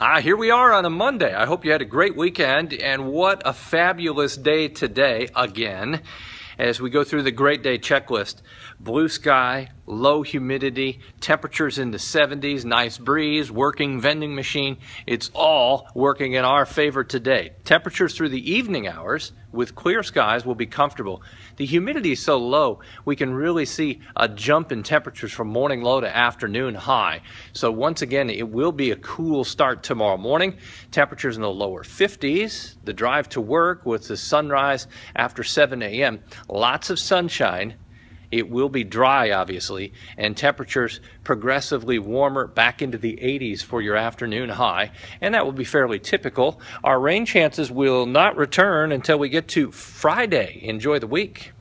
Ah, here we are on a Monday. I hope you had a great weekend, and what a fabulous day today again as we go through the great day checklist. Blue sky, low humidity, temperatures in the 70s, nice breeze, working vending machine. It's all working in our favor today. Temperatures through the evening hours with clear skies will be comfortable. The humidity is so low, we can really see a jump in temperatures from morning low to afternoon high. So once again, it will be a cool start tomorrow morning. Temperatures in the lower 50s, the drive to work with the sunrise after 7 a.m. Lots of sunshine it will be dry, obviously, and temperatures progressively warmer back into the 80s for your afternoon high, and that will be fairly typical. Our rain chances will not return until we get to Friday. Enjoy the week.